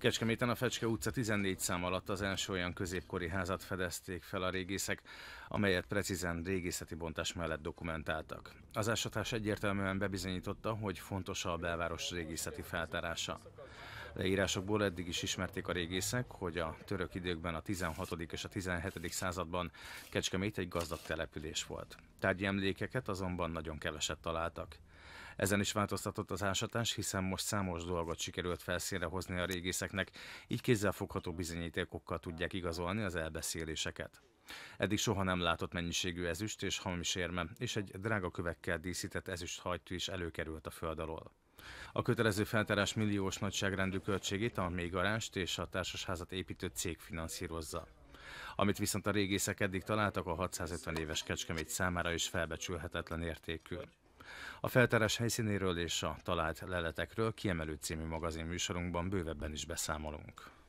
Kecskeméten a Fecske utca 14 szám alatt az első olyan középkori házat fedezték fel a régészek, amelyet precízen régészeti bontás mellett dokumentáltak. Az ásatás egyértelműen bebizonyította, hogy fontos a belváros régészeti feltárása. Leírásokból eddig is ismerték a régészek, hogy a török időkben a 16. és a 17. században Kecskemét egy gazdag település volt. Tárgyi emlékeket azonban nagyon keveset találtak. Ezen is változtatott az ásatás, hiszen most számos dolgot sikerült felszínre hozni a régészeknek, így kézzelfogható bizonyítékokkal tudják igazolni az elbeszéléseket. Eddig soha nem látott mennyiségű ezüst és hamis érme, és egy drága kövekkel díszített ezüst hajtű is előkerült a föld alól. A kötelező feltárás milliós nagyságrendű költségét a garást és a társasházat építő cég finanszírozza. Amit viszont a régészek eddig találtak, a 650 éves Kecskemét számára is felbecsülhetetlen értékű. A feltárás helyszínéről és a talált leletekről kiemelő című magazin műsorunkban bővebben is beszámolunk.